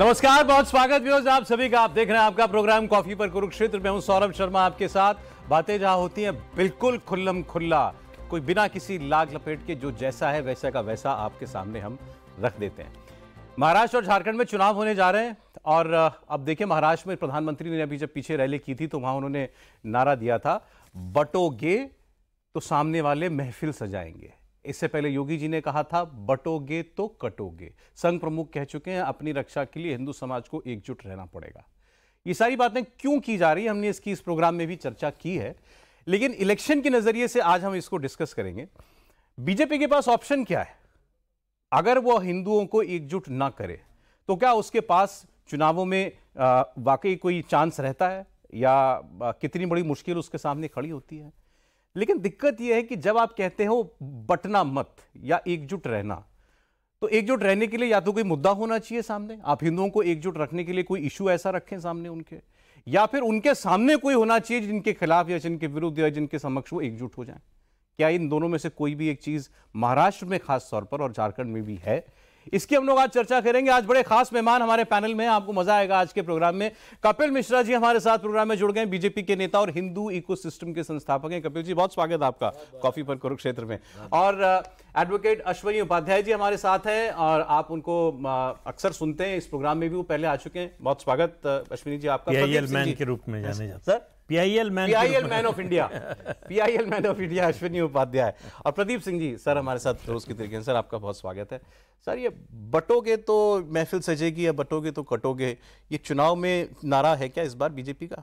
नमस्कार बहुत स्वागत व्यूज आप सभी का आप देख रहे हैं आपका प्रोग्राम कॉफी पर कुरुक्षेत्र में हूं सौरभ शर्मा आपके साथ बातें जहां होती हैं बिल्कुल खुल्लम खुल्ला कोई बिना किसी लाग लपेट के जो जैसा है वैसा का वैसा आपके सामने हम रख देते हैं महाराष्ट्र और झारखंड में चुनाव होने जा रहे हैं और अब देखिए महाराष्ट्र में प्रधानमंत्री ने अभी जब पीछे रैली की थी तो वहां उन्होंने नारा दिया था बटोगे तो सामने वाले महफिल सजाएंगे इससे पहले योगी जी ने कहा था बटोगे तो कटोगे संघ प्रमुख कह चुके हैं अपनी रक्षा के लिए हिंदू समाज को एकजुट रहना पड़ेगा ये सारी बातें क्यों की जा रही है हमने इसकी इस प्रोग्राम में भी चर्चा की है लेकिन इलेक्शन के नजरिए से आज हम इसको डिस्कस करेंगे बीजेपी के पास ऑप्शन क्या है अगर वह हिंदुओं को एकजुट ना करे तो क्या उसके पास चुनावों में वाकई कोई चांस रहता है या कितनी बड़ी मुश्किल उसके सामने खड़ी होती है लेकिन दिक्कत यह है कि जब आप कहते हो बटना मत या एकजुट रहना तो एकजुट रहने के लिए या तो कोई मुद्दा होना चाहिए सामने आप हिंदुओं को एकजुट रखने के लिए कोई इशू ऐसा रखें सामने उनके या फिर उनके सामने कोई होना चाहिए जिनके खिलाफ या जिनके विरुद्ध या जिनके समक्ष वो एकजुट हो जाए क्या इन दोनों में से कोई भी एक चीज महाराष्ट्र में खास तौर पर और झारखंड में भी है इसकी हम लोग आज चर्चा करेंगे आज बड़े खास मेहमान हमारे पैनल में आपको मजा आएगा आज के प्रोग्राम में कपिल मिश्रा जी हमारे साथ प्रोग्राम में जुड़ गए बीजेपी के नेता और हिंदू इकोसिस्टम के संस्थापक हैं कपिल जी बहुत स्वागत आपका कॉफी पर कुरुक्षेत्र में और एडवोकेट अश्वनी उपाध्याय जी हमारे साथ हैं और आप उनको अक्सर सुनते हैं इस प्रोग्राम में भी वो पहले आ चुके हैं बहुत स्वागत अश्विनी जी आपका के रूप में जाने जाते sir PIL man PIL man of India PIL man of India Ashwini Upadhyay और प्रदीप सिंह जी सर हमारे साथ रोज की तरीके सर आपका बहुत स्वागत है सर ये बटोगे तो महफिल सजेगी या बटोगे तो कटोगे ये चुनाव में नारा है क्या इस बार बीजेपी का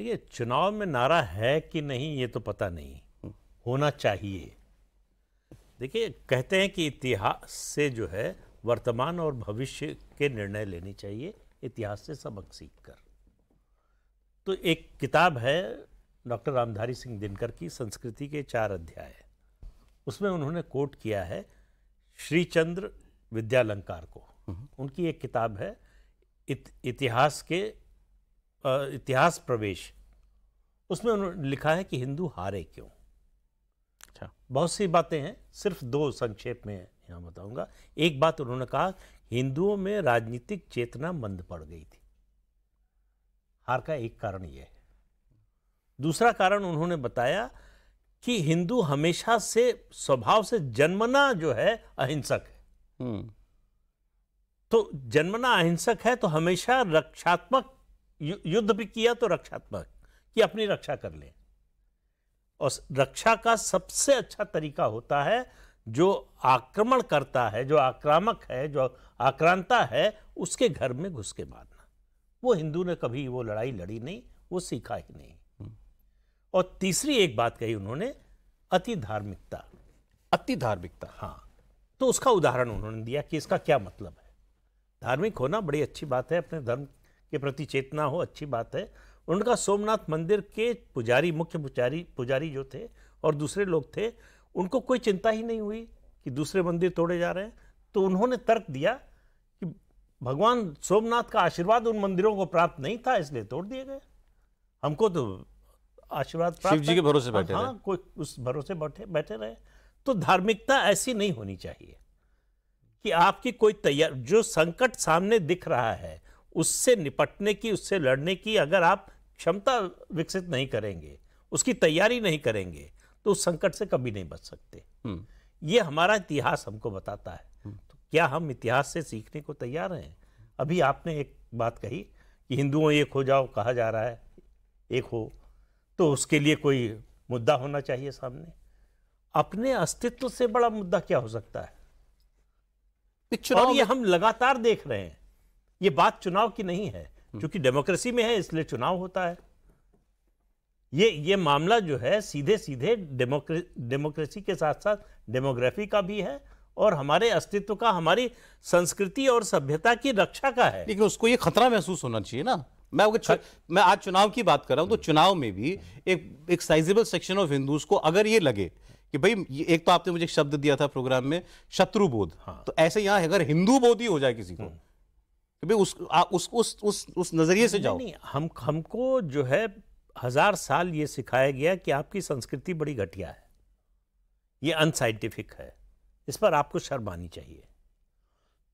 देखिए चुनाव में नारा है कि नहीं ये तो पता नहीं होना चाहिए देखिए कहते हैं कि इतिहास से जो है वर्तमान और भविष्य के निर्णय लेने चाहिए इतिहास से सबक सीख कर तो एक किताब है डॉक्टर रामधारी सिंह दिनकर की संस्कृति के चार अध्याय उसमें उन्होंने कोट किया है श्रीचंद्र विद्यालंकार को हम्म। उनकी एक किताब है इत, इतिहास के इतिहास प्रवेश उसमें उन्होंने लिखा है कि हिंदू हारे क्यों अच्छा बहुत सी बातें हैं सिर्फ दो संक्षेप में यहाँ बताऊंगा एक बात उन्होंने कहा हिंदुओं में राजनीतिक चेतना मंद पड़ गई थी हार का एक कारण ये है दूसरा कारण उन्होंने बताया कि हिंदू हमेशा से स्वभाव से जन्मना जो है अहिंसक है हम्म। तो जन्मना अहिंसक है तो हमेशा रक्षात्मक युद्ध भी किया तो रक्षात्मक कि अपनी रक्षा कर ले और रक्षा का सबसे अच्छा तरीका होता है जो आक्रमण करता है जो आक्रामक है जो आक्रांता है उसके घर में घुस के मारना वो हिंदू ने कभी वो लड़ाई लड़ी नहीं वो सीखा ही नहीं हम्म। और तीसरी एक बात कही उन्होंने अति धार्मिकता अति धार्मिकता हाँ तो उसका उदाहरण उन्होंने दिया कि इसका क्या मतलब है धार्मिक होना बड़ी अच्छी बात है अपने धर्म के प्रति चेतना हो अच्छी बात है उनका सोमनाथ मंदिर के पुजारी मुख्य पुजारी पुजारी जो थे और दूसरे लोग थे उनको कोई चिंता ही नहीं हुई कि दूसरे मंदिर तोड़े जा रहे हैं तो उन्होंने तर्क दिया भगवान सोमनाथ का आशीर्वाद उन मंदिरों को प्राप्त नहीं था इसलिए तोड़ दिए गए हमको तो आशीर्वाद शिव जी के भरोसे बैठे हाँ कोई उस भरोसे बैठे बैठे रहे तो धार्मिकता ऐसी नहीं होनी चाहिए कि आपकी कोई तैयार जो संकट सामने दिख रहा है उससे निपटने की उससे लड़ने की अगर आप क्षमता विकसित नहीं करेंगे उसकी तैयारी नहीं करेंगे तो उस संकट से कभी नहीं बच सकते हम्म। ये हमारा इतिहास हमको बताता है क्या हम इतिहास से सीखने को तैयार हैं अभी आपने एक बात कही कि हिंदुओं एक हो जाओ कहा जा रहा है एक हो तो उसके लिए कोई मुद्दा होना चाहिए सामने अपने अस्तित्व से बड़ा मुद्दा क्या हो सकता है और ये हम लगातार देख रहे हैं ये बात चुनाव की नहीं है हम्म। क्योंकि डेमोक्रेसी में है इसलिए चुनाव होता है ये ये मामला जो है सीधे सीधे डेमोक्रेसी के साथ साथ डेमोग्राफी का भी है और हमारे अस्तित्व का हमारी संस्कृति और सभ्यता की रक्षा का है लेकिन उसको ये खतरा महसूस होना चाहिए ना मैं अगर मैं आज चुनाव की बात कर रहा हूं तो चुनाव में भी एक एक साइजेबल सेक्शन ऑफ हिंदूज को अगर ये लगे कि भाई एक तो आपने मुझे एक शब्द दिया था प्रोग्राम में शत्रु बोध हाँ। तो ऐसे यहां अगर हिंदू बोध ही हो जाए किसी को हम्म। कि भाई उस, आ, उस उस उस उस नजरिए से जाओ नहीं, हम हमको जो है हजार साल ये सिखाया गया कि आपकी संस्कृति बड़ी घटिया है ये अनसाइंटिफिक है इस पर आपको शर्म आनी चाहिए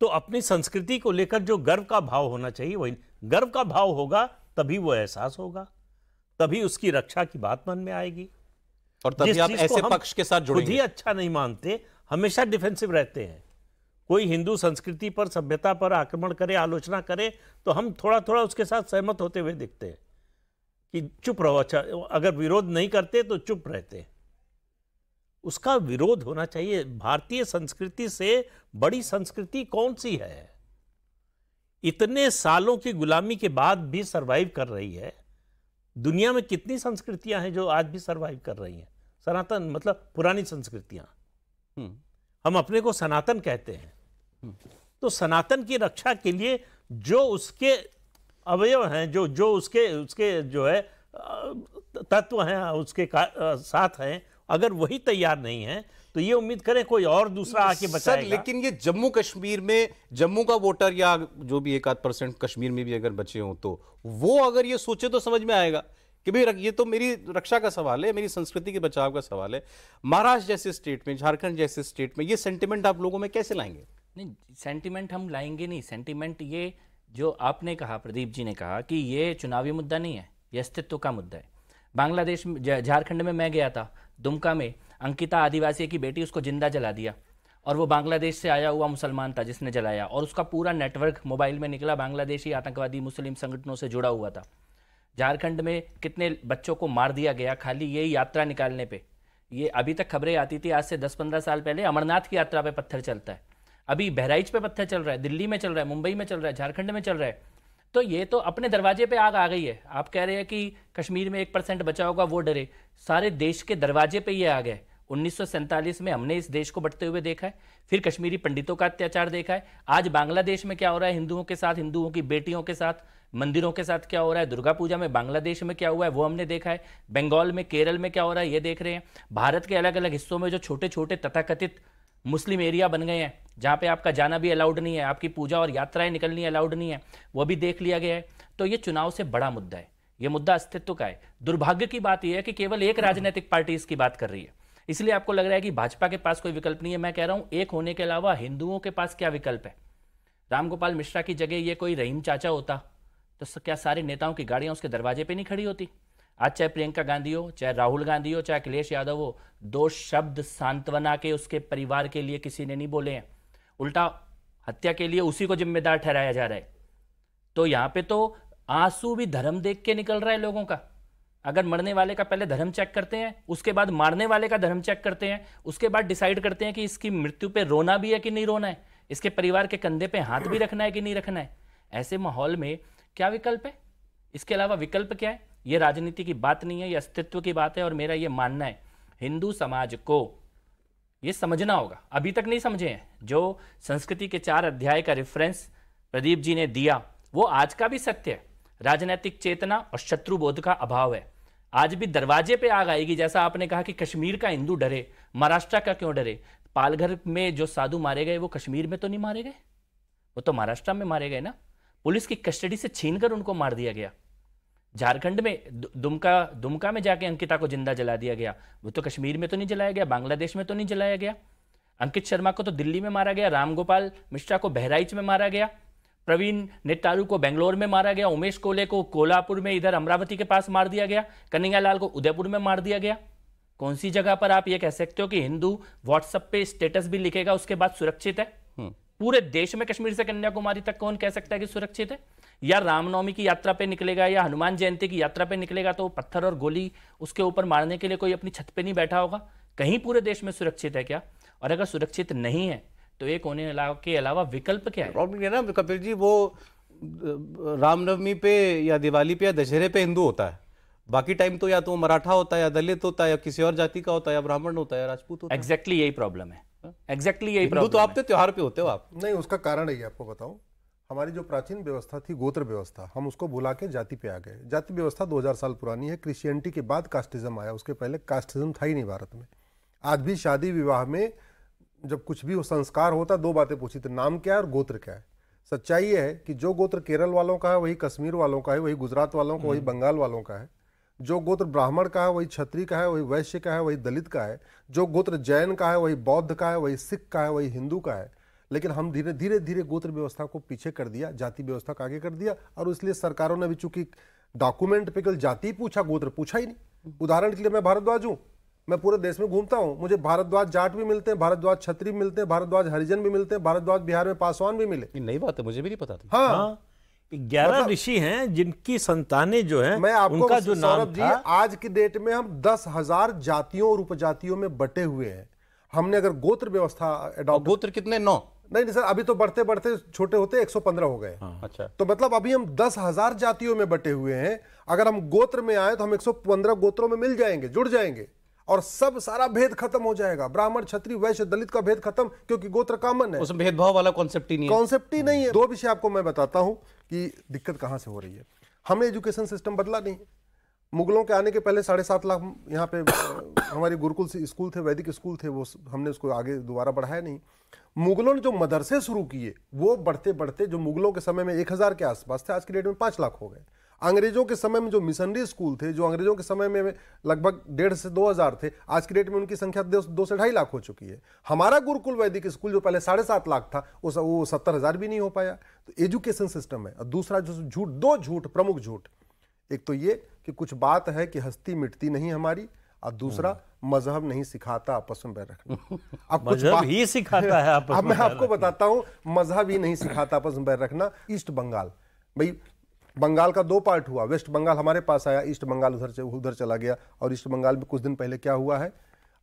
तो अपनी संस्कृति को लेकर जो गर्व का भाव होना चाहिए वही गर्व का भाव होगा तभी वो एहसास होगा तभी उसकी रक्षा की बात मन में आएगी और तभी आप ऐसे पक्ष के साथ जुड़ेंगे ही अच्छा नहीं मानते हमेशा डिफेंसिव रहते हैं कोई हिंदू संस्कृति पर सभ्यता पर आक्रमण करे आलोचना करे तो हम थोड़ा थोड़ा उसके साथ सहमत होते हुए दिखते हैं कि चुप रहो अच्छा अगर विरोध नहीं करते तो चुप रहते हैं उसका विरोध होना चाहिए भारतीय संस्कृति से बड़ी संस्कृति कौन सी है इतने सालों की गुलामी के बाद भी सरवाइव कर रही है दुनिया में कितनी संस्कृतियां हैं जो आज भी सरवाइव कर रही हैं सनातन मतलब पुरानी संस्कृतियां हम्म। हम अपने को सनातन कहते हैं हम्म। तो सनातन की रक्षा के लिए जो उसके अवयव हैं जो जो उसके उसके जो है तत्व हैं उसके साथ हैं अगर वही तैयार नहीं है तो ये उम्मीद करें कोई और दूसरा आके बचाएगा सर लेकिन ये जम्मू कश्मीर में जम्मू का वोटर या जो भी एक आध परसेंट कश्मीर में भी अगर बचे हों तो वो अगर ये सोचे तो समझ में आएगा कि भाई ये तो मेरी रक्षा का सवाल है मेरी संस्कृति के बचाव का सवाल है महाराष्ट्र जैसे स्टेट में झारखंड जैसे स्टेट में ये सेंटिमेंट आप लोगों में कैसे लाएंगे नहीं सेंटिमेंट हम लाएंगे नहीं सेंटिमेंट ये जो आपने कहा प्रदीप जी ने कहा कि ये चुनावी मुद्दा नहीं है ये अस्तित्व का मुद्दा है बांग्लादेश झारखंड में मैं गया था दुमका में अंकिता आदिवासी की बेटी उसको जिंदा जला दिया और वो बांग्लादेश से आया हुआ मुसलमान था जिसने जलाया और उसका पूरा नेटवर्क मोबाइल में निकला बांग्लादेशी आतंकवादी मुस्लिम संगठनों से जुड़ा हुआ था झारखंड में कितने बच्चों को मार दिया गया खाली ये यात्रा निकालने पे ये अभी तक खबरें आती थी आज से 10-15 साल पहले अमरनाथ की यात्रा पे पत्थर चलता है अभी बहराइच पे पत्थर चल रहा है दिल्ली में चल रहा है मुंबई में चल रहा है झारखंड में चल रहा है तो ये तो अपने दरवाजे पे आग आ गई है आप कह रहे हैं कि कश्मीर में एक परसेंट बचा होगा वो डरे सारे देश के दरवाजे पे ये आग है उन्नीस में हमने इस देश को बढ़ते हुए देखा है फिर कश्मीरी पंडितों का अत्याचार देखा है आज बांग्लादेश में क्या हो रहा है हिंदुओं के साथ हिंदुओं की बेटियों के साथ मंदिरों के साथ क्या हो रहा है दुर्गा पूजा में बांग्लादेश में क्या हुआ है वो हमने देखा है बंगाल में केरल में क्या हो रहा है ये देख रहे हैं भारत के अलग अलग हिस्सों में जो छोटे छोटे तथाकथित मुस्लिम एरिया बन गए हैं जहाँ पे आपका जाना भी अलाउड नहीं है आपकी पूजा और यात्राएं निकलनी अलाउड नहीं है वो भी देख लिया गया है तो ये चुनाव से बड़ा मुद्दा है ये मुद्दा अस्तित्व का है दुर्भाग्य की बात यह है कि केवल एक राजनीतिक पार्टी इसकी बात कर रही है इसलिए आपको लग रहा है कि भाजपा के पास कोई विकल्प नहीं है मैं कह रहा हूं एक होने के अलावा हिंदुओं के पास क्या विकल्प है रामगोपाल मिश्रा की जगह ये कोई रहीम चाचा होता तो क्या सारे नेताओं की गाड़ियां उसके दरवाजे पर नहीं खड़ी होती आज चाहे प्रियंका गांधी हो चाहे राहुल गांधी हो चाहे अखिलेश यादव हो दो शब्द सांत्वना के उसके परिवार के लिए किसी ने नहीं बोले हैं उल्टा हत्या के लिए उसी को जिम्मेदार ठहराया जा रहा है तो यहाँ पे तो आंसू भी धर्म देख के निकल रहा है लोगों का अगर मरने वाले का पहले धर्म चेक करते हैं उसके बाद मारने वाले का धर्म चेक करते हैं उसके बाद डिसाइड करते हैं कि इसकी मृत्यु पे रोना भी है कि नहीं रोना है इसके परिवार के कंधे पे हाथ भी रखना है कि नहीं रखना है ऐसे माहौल में क्या विकल्प है इसके अलावा विकल्प क्या है ये राजनीति की बात नहीं है ये अस्तित्व की बात है और मेरा ये मानना है हिंदू समाज को ये समझना होगा अभी तक नहीं समझे हैं जो संस्कृति के चार अध्याय का रेफरेंस प्रदीप जी ने दिया वो आज का भी सत्य है राजनैतिक चेतना और शत्रु बोध का अभाव है आज भी दरवाजे पे आग आएगी जैसा आपने कहा कि कश्मीर का हिंदू डरे महाराष्ट्र का क्यों डरे पालघर में जो साधु मारे गए वो कश्मीर में तो नहीं मारे गए वो तो महाराष्ट्र में मारे गए ना पुलिस की कस्टडी से छीन कर उनको मार दिया गया झारखंड में दुमका दुमका में जाके अंकिता को जिंदा जला दिया गया वो तो कश्मीर में तो नहीं जलाया गया बांग्लादेश में तो नहीं जलाया गया अंकित शर्मा को तो दिल्ली में मारा गया रामगोपाल मिश्रा को बहराइच में मारा गया प्रवीण नेतारू को बेंगलोर में मारा गया उमेश कोले को कोल्हापुर में इधर अमरावती के पास मार दिया गया कन्हैयालाल को उदयपुर में मार दिया गया कौन सी जगह पर आप ये कह सकते हो कि हिंदू व्हाट्सएप पे स्टेटस भी लिखेगा उसके बाद सुरक्षित है हम्म। पूरे देश में कश्मीर से कन्याकुमारी तक कौन कह सकता है कि सुरक्षित है या रामनवमी की यात्रा पे निकलेगा या हनुमान जयंती की यात्रा पे निकलेगा तो पत्थर और गोली उसके ऊपर मारने के लिए कोई अपनी छत पे नहीं बैठा होगा कहीं पूरे देश में सुरक्षित है क्या और अगर सुरक्षित नहीं है तो एक होने के अलावा विकल्प क्या है प्रॉब्लम ना कपिल जी वो रामनवमी पे या दिवाली पे या दशहरे पे हिंदू होता है बाकी टाइम तो या तो मराठा होता है या दलित होता है या किसी और जाति का होता है या ब्राह्मण होता है या राजपूत होता है एग्जैक्टली यही प्रॉब्लम है एग्जैक्टली यही प्रॉब्लम तो आप तो त्योहार पे होते हो आप नहीं उसका कारण है आपको बताऊं हमारी जो प्राचीन व्यवस्था थी गोत्र व्यवस्था हम उसको बुला के जाति पे आ गए जाति व्यवस्था 2000 साल पुरानी है क्रिश्चियनिटी के बाद कास्टिज्म आया उसके पहले कास्टिज्म था ही नहीं भारत में आज भी शादी विवाह में जब कुछ भी वो संस्कार होता दो बातें पूछी तो नाम क्या है और गोत्र क्या है सच्चाई ये है कि जो गोत्र केरल वालों का है वही कश्मीर वालों का है वही गुजरात वालों का वही हम्म। बंगाल वालों का है जो गोत्र ब्राह्मण का है वही छत्री का है वही वैश्य का है वही दलित का है जो गोत्र जैन का है वही बौद्ध का है वही सिख का है वही हिंदू का है लेकिन हम धीरे धीरे धीरे गोत्र व्यवस्था को पीछे कर दिया जाति व्यवस्था को आगे कर दिया और इसलिए सरकारों ने भी चूंकि डॉक्यूमेंट पे केवल जाति पूछा गोत्र पूछा ही नहीं उदाहरण के लिए मैं भारद्वाज हूँ मैं पूरे देश में घूमता हूँ मुझे भारद्वाज जाट भी मिलते हैं भारद्वाज छत्री भी मिलते हैं भारद्वाज हरिजन भी मिलते हैं भारद्वाज बिहार में पासवान भी मिले नई बात है मुझे भी नहीं पता था हाँ, हाँ। ग्यारह मतलब ऋषि हैं जिनकी संताने जो हैं मैं आपको उनका जो नाम जी आज की डेट में हम दस हजार जातियों और उपजातियों में बटे हुए हैं हमने अगर गोत्र व्यवस्था गोत्र कितने नौ नहीं नहीं सर अभी तो बढ़ते बढ़ते छोटे होते 115 हो गए हाँ, अच्छा तो मतलब अभी हम दस हजार जातियों में बटे हुए हैं अगर हम गोत्र में आए तो हम 115 गोत्रों में मिल जाएंगे जुड़ जाएंगे और सब सारा भेद खत्म हो जाएगा ब्राह्मण छत्री वैश्य दलित का भेद खत्म क्योंकि गोत्र कॉमन है उसमें भेदभाव वाला कॉन्सेप्ट ही नहीं कॉन्सेप्ट ही नहीं है हम्म। दो विषय आपको मैं बताता हूँ कि दिक्कत कहाँ से हो रही है हमने एजुकेशन सिस्टम बदला नहीं है मुगलों के आने के पहले साढ़े सात लाख यहाँ पे हमारे गुरुकुल से स्कूल थे वैदिक स्कूल थे वो हमने उसको आगे दोबारा बढ़ाया नहीं मुगलों ने जो मदरसे शुरू किए वो बढ़ते बढ़ते जो मुगलों के समय में एक हज़ार के आसपास थे आज की डेट में पाँच लाख हो गए अंग्रेजों के समय में जो मिशनरी स्कूल थे जो अंग्रेजों के समय में लगभग डेढ़ से दो हज़ार थे आज की डेट में उनकी संख्या दो से ढाई लाख हो चुकी है हमारा गुरुकुल वैदिक स्कूल जो पहले साढ़े सात लाख था वो सत्तर हज़ार भी नहीं हो पाया तो एजुकेशन सिस्टम है और दूसरा जो झूठ दो झूठ प्रमुख झूठ एक तो ये कि कुछ बात है कि हस्ती मिटती नहीं हमारी और दूसरा हम्म। मजहब नहीं सिखाता आपस में बैर रखना अब मजहब ही सिखाता है आपस अब मैं आपको बताता हूं मजहब ही नहीं सिखाता आपस में बैर रखना ईस्ट बंगाल भाई बंगाल का दो पार्ट हुआ वेस्ट बंगाल हमारे पास आया ईस्ट बंगाल उधर उधर चला गया और ईस्ट बंगाल में कुछ दिन पहले क्या हुआ है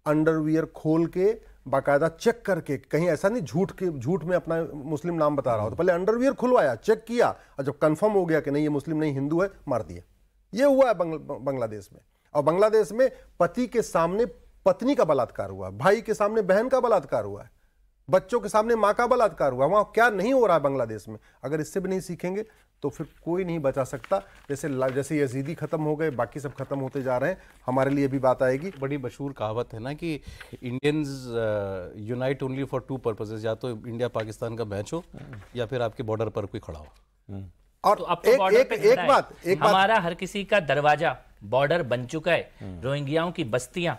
अंडरवियर खोल के बाकायदा चेक करके कहीं ऐसा नहीं झूठ के झूठ में अपना मुस्लिम नाम बता रहा हो तो पहले अंडरवियर खुलवाया चेक किया और जब कंफर्म हो गया कि नहीं ये मुस्लिम नहीं हिंदू है मार दिया ये हुआ है बांग्लादेश में और बांग्लादेश में पति के सामने पत्नी का बलात्कार हुआ है भाई के सामने बहन का बलात्कार हुआ है बच्चों के सामने माँ का बलात्कार हुआ वहाँ क्या नहीं हो रहा है बांग्लादेश में अगर इससे भी नहीं सीखेंगे तो फिर कोई नहीं बचा सकता जैसे जैसे यजीदी ख़त्म हो गए बाकी सब ख़त्म होते जा रहे हैं हमारे लिए भी बात आएगी बड़ी मशहूर कहावत है ना कि Indians unite only for two purposes या तो इंडिया पाकिस्तान का मैच हो हम्म। या फिर आपके बॉर्डर पर कोई खड़ा हो हम्म। और तो अब एक, एक, एक बात एक हमारा बात, हर किसी का दरवाजा बॉर्डर बन चुका है हम्म। रोहिंग्याओं की बस्तियां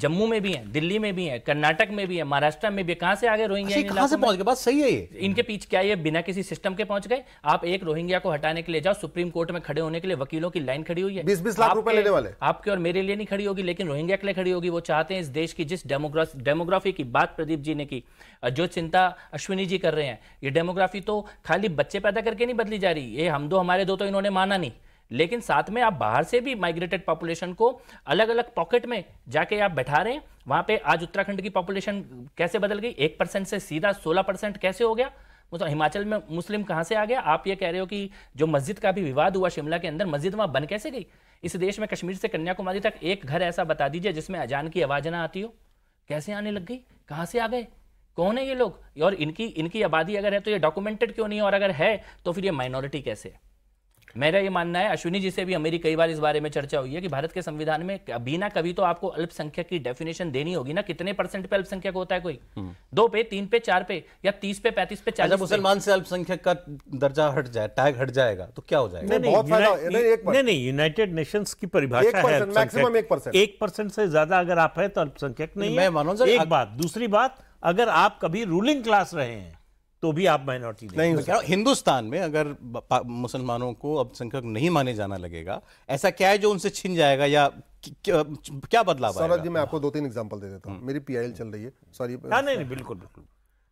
जम्मू में भी हैं दिल्ली में भी हैं कर्नाटक में भी है महाराष्ट्र में भी कहां से आगे रोहिंग्या अच्छा, कहां से पहुंच गए बात सही है ये इनके पीछे क्या ये बिना किसी सिस्टम के पहुंच गए आप एक रोहिंग्या को हटाने के लिए जाओ सुप्रीम कोर्ट में खड़े होने के लिए वकीलों की लाइन खड़ी हुई है बीस बीस लाख रुपए लेने वाले आपके और मेरे लिए नहीं खड़ी होगी लेकिन रोहिंग्या के लिए खड़ी होगी वो चाहते हैं इस देश की जिस डेमोग्राफी की बात प्रदीप जी ने की जो चिंता अश्विनी जी कर रहे हैं ये डेमोग्राफी तो खाली बच्चे पैदा करके नहीं बदली जा रही ये हम दो हमारे दो तो इन्होंने माना नहीं लेकिन साथ में आप बाहर से भी माइग्रेटेड पॉपुलेशन को अलग अलग पॉकेट में जाके आप बैठा रहे हैं वहां पे आज उत्तराखंड की पॉपुलेशन कैसे बदल गई एक परसेंट से सीधा सोलह परसेंट कैसे हो गया मतलब हिमाचल में मुस्लिम कहाँ से आ गया आप ये कह रहे हो कि जो मस्जिद का भी विवाद हुआ शिमला के अंदर मस्जिद वहाँ बन कैसे गई इस देश में कश्मीर से कन्याकुमारी तक एक घर ऐसा बता दीजिए जिसमें अजान की आवाज़ ना आती हो कैसे आने लग गई कहाँ से आ गए कौन है ये लोग और इनकी इनकी आबादी अगर है तो ये डॉक्यूमेंटेड क्यों नहीं है और अगर है तो फिर ये माइनॉरिटी कैसे है मेरा ये मानना है अश्विनी जी से भी हमारी कई बार इस बारे में चर्चा हुई है कि भारत के संविधान में बिना ना कभी तो आपको अल्पसंख्यक की डेफिनेशन देनी होगी ना कितने परसेंट पे अल्पसंख्यक होता है कोई हम्म। दो पे तीन पे चार पे या तीस पे पैंतीस पे चार मुसलमान से अल्पसंख्यक का दर्जा हट जाए टैग हट जाएगा तो क्या हो जाएगा नहीं नहीं यूनाइटेड नेशन की परिभाषा है एक परसेंट से ज्यादा अगर आप है तो अल्पसंख्यक नहीं मैं मानो एक बात दूसरी बात अगर आप कभी रूलिंग क्लास रहे हैं तो भी आप माइनॉरिटी नहीं मैं हिंदुस्तान में अगर मुसलमानों को अल्पसंख्यक नहीं माने जाना लगेगा ऐसा क्या है जो उनसे छिन जाएगा या क्या, क्या बदलाव सौरभ जी मैं आपको दो तीन एग्जाम्पल दे देता हूँ हम्म। मेरी पी चल रही है सॉरी हाँ, नहीं नहीं बिल्कुल बिल्कुल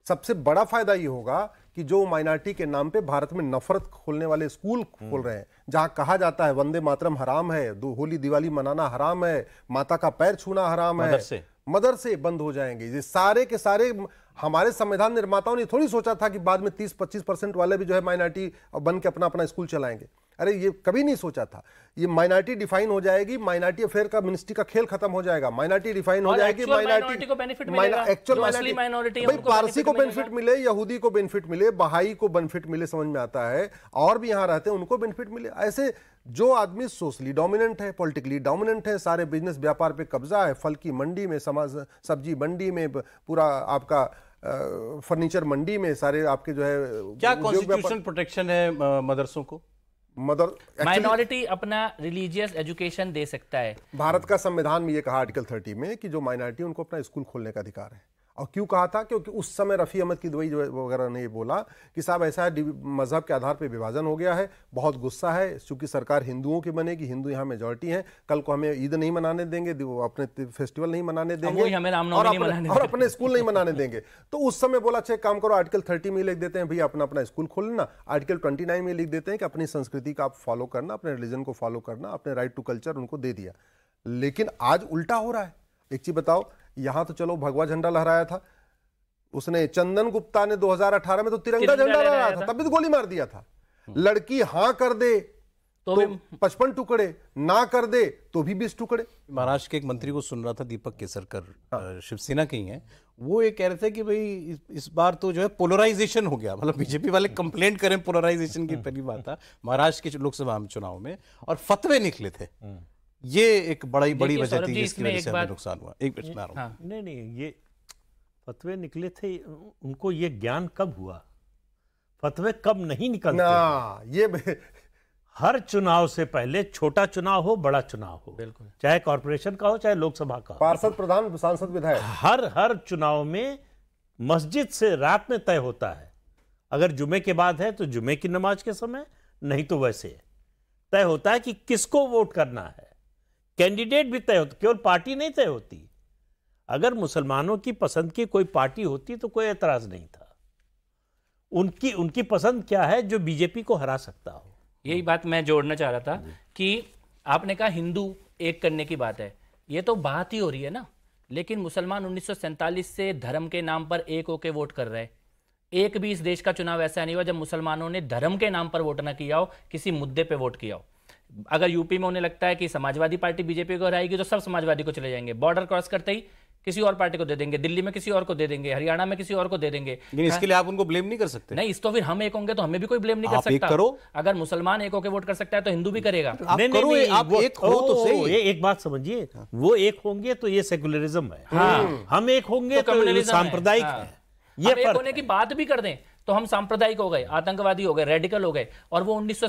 सबसे बड़ा फायदा ये होगा कि जो माइनॉरिटी के नाम पे भारत में नफरत खोलने वाले स्कूल हम्म। खोल रहे हैं जहां कहा जाता है वंदे मातरम हराम है दो होली दिवाली मनाना हराम है माता का पैर छूना हराम मदर है मदरसे मदरसे बंद हो जाएंगे ये सारे के सारे हमारे संविधान निर्माताओं ने थोड़ी सोचा था कि बाद में 30-25 परसेंट वाले भी जो है माइनॉरिटी बन के अपना अपना स्कूल चलाएंगे अरे ये कभी नहीं सोचा था ये माइनॉरिटी डिफाइन हो जाएगी माइनॉरिटी अफेयर का मिनिस्ट्री का खेल खत्म हो जाएगा माइनॉरिटी डिफाइन हो जाएगी माइनॉरिटी को बेनिफिट एक्चुअल माइनॉरिटी भाई पारसी को बेनिफिट मिले यहूदी को बेनिफिट मिले बहाई को बेनिफिट मिले समझ में आता है और भी यहाँ रहते हैं उनको बेनिफिट मिले ऐसे जो आदमी सोशली डोमिनेंट है पॉलिटिकली डोमिनेंट है सारे बिजनेस व्यापार पे कब्जा है फल की मंडी में समाज सब्जी मंडी में पूरा आपका फर्नीचर मंडी में सारे आपके जो है क्या कॉन्स्टिट्यूशन प्रोटेक्शन है मदरसों को मदर माइनॉरिटी अपना रिलीजियस एजुकेशन दे सकता है भारत का संविधान में ये कहा आर्टिकल थर्टी में कि जो माइनॉरिटी उनको अपना स्कूल खोलने का अधिकार है और क्यों कहा था क्योंकि उस समय रफ़ी अहमद की दुबई वगैरह ने बोला कि साहब ऐसा है मज़हब के आधार पर विभाजन हो गया है बहुत गुस्सा है चूंकि सरकार हिंदुओं की बनेगी हिंदू यहाँ मेजोरिटी हैं कल को हमें ईद नहीं मनाने देंगे अपने फेस्टिवल नहीं मनाने देंगे और अपने, और अपने स्कूल नहीं मनाने देंगे तो उस समय बोला अच्छा काम करो आर्टिकल थर्टी में लिख देते हैं भैया अपना अपना स्कूल खोल लेना आर्टिकल ट्वेंटी नाइन में लिख देते हैं कि अपनी संस्कृति का आप फॉलो करना अपने रिलीजन को फॉलो करना अपने राइट टू कल्चर उनको दे दिया लेकिन आज उल्टा हो रहा है एक चीज़ बताओ यहां तो चलो भगवा झंडा लहराया था उसने चंदन गुप्ता ने 2018 में तो तिरंगा झंडा लहराया था तब भी तो गोली मार दिया था लड़की हाँ कर दे तो, तो पचपन टुकड़े ना कर दे तो भी बीस टुकड़े महाराष्ट्र के एक मंत्री को सुन रहा था दीपक केसरकर हाँ। शिवसेना के ही है वो ये कह रहे थे कि भाई इस बार तो जो है पोलराइजेशन हो गया मतलब बीजेपी वाले कंप्लेंट करें पोलराइजेशन की हाँ। पहली बात था महाराष्ट्र के लोकसभा चुनाव में और फतवे निकले थे हाँ। ये एक बड़ी बड़ी वजह थी जिसकी वजह से नुकसान हुआ एक मिनट हाँ। नहीं नहीं ये फतवे निकले थे उनको ये ज्ञान कब हुआ फतवे कब नहीं निकलते ना ये हर चुनाव से पहले छोटा चुनाव हो बड़ा चुनाव हो बिल्कुल चाहे कॉरपोरेशन का हो चाहे लोकसभा का पार्षद प्रधान सांसद विधायक हर हर चुनाव में मस्जिद से रात में तय होता है अगर जुमे के बाद है तो जुमे की नमाज के समय नहीं तो वैसे तय होता है कि किसको वोट करना है कैंडिडेट भी तय होते केवल पार्टी नहीं तय होती अगर मुसलमानों की पसंद की कोई पार्टी होती तो कोई एतराज़ नहीं था उनकी उनकी पसंद क्या है जो बीजेपी को हरा सकता हो यही बात मैं जोड़ना चाह रहा था कि आपने कहा हिंदू एक करने की बात है ये तो बात ही हो रही है ना लेकिन मुसलमान उन्नीस से धर्म के नाम पर एक होके वोट कर रहे हैं एक भी इस देश का चुनाव ऐसा नहीं हुआ जब मुसलमानों ने धर्म के नाम पर वोट ना किया हो किसी मुद्दे पे वोट किया हो अगर यूपी में उन्हें लगता है कि समाजवादी पार्टी बीजेपी को हराएगी तो सब समाजवादी को चले जाएंगे बॉर्डर क्रॉस करते ही किसी और पार्टी को दे देंगे दिल्ली में किसी और को दे देंगे हरियाणा में किसी और को दे देंगे इसके लिए आप उनको ब्लेम नहीं कर सकते नहीं इस तो फिर हम एक होंगे तो हमें भी कोई ब्लेम नहीं कर सकता करो अगर मुसलमान एक होकर वोट कर सकता है तो हिंदू भी करेगा तो एक बात समझिए हाँ। वो एक होंगे तो ये सेकुलरिज्म है हाँ। हम एक होंगे तो, तो सांप्रदायिक हाँ। है होने की बात भी कर दें तो हम सांप्रदायिक हो गए आतंकवादी हो गए रेडिकल हो गए और वो उन्नीस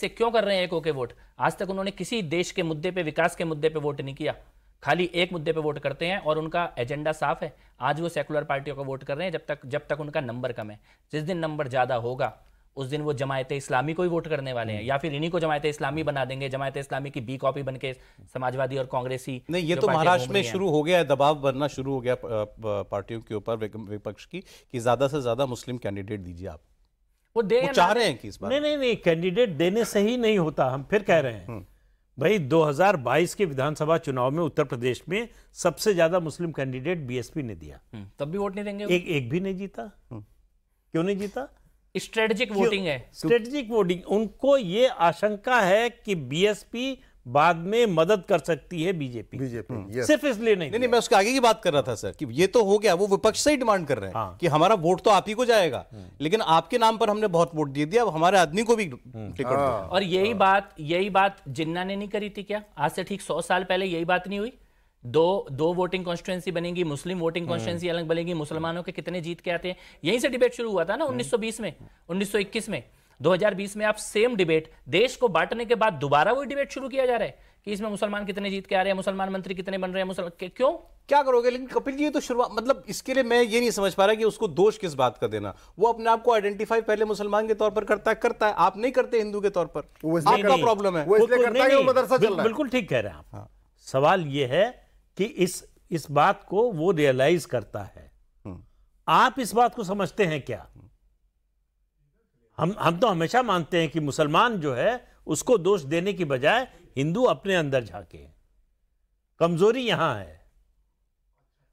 से क्यों कर रहे हैं एक होके वोट आज तक उन्होंने किसी देश के मुद्दे पर विकास के मुद्दे पर वोट नहीं किया खाली एक मुद्दे पे वोट करते हैं और उनका एजेंडा साफ है आज वो सेकुलर पार्टियों का वोट कर रहे हैं जब तक जब तक उनका नंबर कम है जिस दिन नंबर ज़्यादा होगा उस दिन वो जमायत इस्लामी को ही वोट करने वाले हैं हम्म। या फिर इन्हीं को जमायत इस्लामी बना देंगे जमायत इस्लामी की बी कॉपी बनके समाजवादी और कांग्रेसी नहीं ये तो महाराष्ट्र में शुरू हो गया है दबाव बनना शुरू हो गया पार्टियों के ऊपर विपक्ष की कि ज़्यादा से ज़्यादा मुस्लिम कैंडिडेट दीजिए आप वो दे वो चाह रहे हैं कि इस बार नहीं नहीं नहीं कैंडिडेट देने से ही नहीं होता हम फिर कह रहे हैं हम्म। भाई 2022 के विधानसभा चुनाव में उत्तर प्रदेश में सबसे ज्यादा मुस्लिम कैंडिडेट बीएसपी ने दिया हम्म, तब भी वोट नहीं देंगे एक एक भी नहीं जीता क्यों नहीं जीता स्ट्रेटेजिक वोटिंग है स्ट्रेटेजिक वोटिंग उनको ये आशंका है कि बीएसपी बाद में मदद कर सकती है बीजेपी बीजेपी हम्म। सिर्फ इसलिए नहीं नहीं, नहीं मैं उसके आगे की बात कर रहा था सर कि ये तो हो गया वो विपक्ष से ही डिमांड कर रहे हैं हाँ। कि हमारा वोट तो आप ही को जाएगा हम्म। लेकिन आपके नाम पर हमने बहुत वोट दे दिया अब हमारे आदमी को भी हम्म। टिकट और यही बात यही बात जिन्ना ने नहीं करी थी क्या आज से ठीक सौ साल पहले यही बात नहीं हुई दो दो वोटिंग कॉन्स्टिट्युएंसी बनेगी मुस्लिम वोटिंग कॉन्स्टिट्युएंसी अलग बनेगी मुसलमानों के कितने जीत के आते हैं यहीं से डिबेट शुरू हुआ था ना 1920 में 1921 में 2020 में आप सेम डिबेट देश को बांटने के बाद दोबारा वही डिबेट शुरू किया जा रहा है कि इसमें मुसलमान कितने जीत के आ रहे हैं मुसलमान मंत्री कितने बन रहे हैं मुसलमान क्यों क्या करोगे लेकिन कपिल जी तो शुरुआत मतलब इसके लिए मैं ये नहीं समझ पा रहा कि उसको दोष किस बात का देना वो अपने आप को आइडेंटिफाई पहले मुसलमान के तौर पर करता है करता है आप नहीं करते हिंदू के तौर पर आपका प्रॉब्लम तो है बिल्कुल ठीक कह रहे हैं आप हाँ। सवाल ये है कि इस इस बात को वो रियलाइज करता है हम्म। आप इस बात को समझते हैं क्या हम हम तो हमेशा मानते हैं कि मुसलमान जो है उसको दोष देने की बजाय हिंदू अपने अंदर झाके कमजोरी यहां है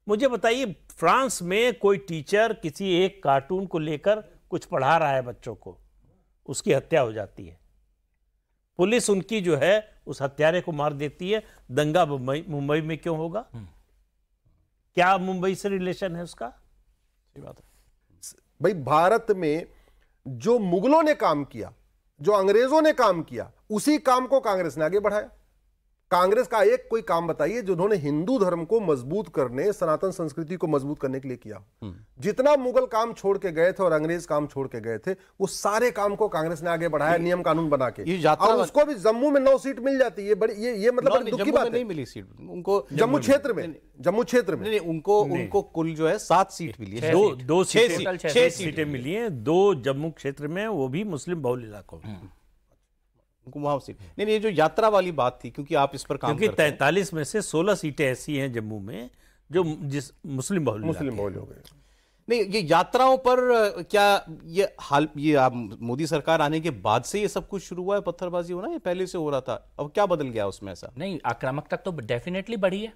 मुझे बताइए फ्रांस में कोई टीचर किसी एक कार्टून को लेकर कुछ पढ़ा रहा है बच्चों को उसकी हत्या हो जाती है पुलिस उनकी जो है उस हत्यारे को मार देती है दंगा मुंबई मुंबई में क्यों होगा हम्म। क्या मुंबई से रिलेशन है उसका बात है भाई भारत में जो मुगलों ने काम किया जो अंग्रेजों ने काम किया उसी काम को कांग्रेस ने आगे बढ़ाया कांग्रेस का एक कोई काम बताइए जिन्होंने हिंदू धर्म को मजबूत करने सनातन संस्कृति को मजबूत करने के लिए किया हम्म। जितना मुगल काम छोड़ के गए थे और अंग्रेज काम छोड़ के गए थे वो सारे काम को कांग्रेस ने आगे बढ़ाया नियम कानून बना के और उसको भी जम्मू में नौ सीट मिल जाती है बड़ी ये ये मतलब दुख बात नहीं मिली सीट उनको जम्मू क्षेत्र में जम्मू क्षेत्र में उनको उनको कुल जो है सात सीट मिली है दो दो छह सीटें मिली है दो जम्मू क्षेत्र में वो भी मुस्लिम बहुल इलाकों में हम्म। वहां सीट नहीं नहीं ये जो यात्रा वाली बात थी क्योंकि आप इस पर काम क्योंकि तैंतालीस में से सोलह सीटें ऐसी हैं जम्मू में जो जिस मुस्लिम बहुल मुस्लिम बहुल हो गए नहीं ये यात्राओं पर क्या ये हाल ये आप मोदी सरकार आने के बाद से ये सब कुछ शुरू हुआ है पत्थरबाजी होना ये पहले से हो रहा था अब क्या बदल गया उसमें ऐसा नहीं आक्रामकता तो डेफिनेटली बढ़ी है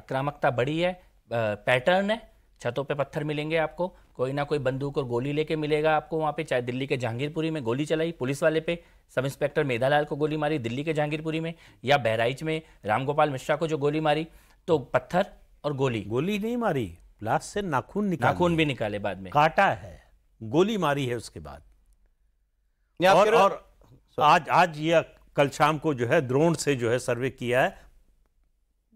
आक्रामकता बढ़ी है पैटर्न है छतों पे पत्थर मिलेंगे आपको कोई ना कोई बंदूक और गोली लेके मिलेगा आपको वहाँ पे चाहे दिल्ली के जहांगीरपुरी में गोली चलाई पुलिस वाले पे सब इंस्पेक्टर मेधालाल को गोली मारी दिल्ली के जहांगीरपुरी में या बहराइच में रामगोपाल मिश्रा को जो गोली मारी तो पत्थर और गोली गोली नहीं मारी लास्ट से नाखून नाखून भी निकाले बाद में काटा है गोली मारी है उसके बाद और, और आज आज यह कल शाम को जो है द्रोण से जो है सर्वे किया है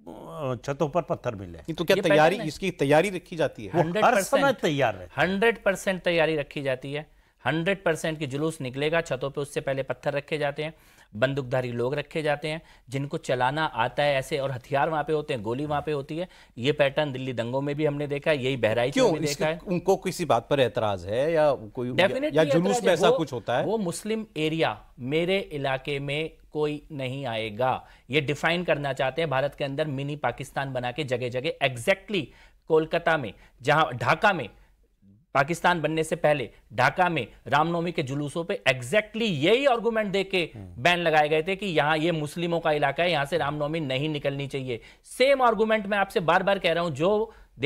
छतों पर पत्थर मिले तो क्या तैयारी इसकी तैयारी रखी जाती है तैयार हंड्रेड परसेंट तैयारी रखी जाती है हंड्रेड परसेंट की जुलूस निकलेगा छतों पे उससे पहले पत्थर रखे जाते हैं बंदूकधारी लोग रखे जाते हैं जिनको चलाना आता है ऐसे और हथियार वहां पे होते हैं गोली वहां पे होती है ये पैटर्न दिल्ली दंगों में भी हमने देखा है यही बहराई क्यों में देखा है उनको किसी बात पर एतराज है या कोई या जुलूस में ऐसा कुछ होता है वो मुस्लिम एरिया मेरे इलाके में कोई नहीं आएगा ये डिफाइन करना चाहते हैं भारत के अंदर मिनी पाकिस्तान बना के जगह जगह एग्जैक्टली कोलकाता में जहां ढाका में पाकिस्तान बनने से पहले ढाका में रामनवमी के जुलूसों पे एग्जैक्टली यही आर्गूमेंट दे के बैन हम्म। लगाए गए थे कि यहां ये मुस्लिमों का इलाका है यहां से रामनवमी नहीं निकलनी चाहिए सेम आर्गूमेंट मैं आपसे बार बार कह रहा हूं जो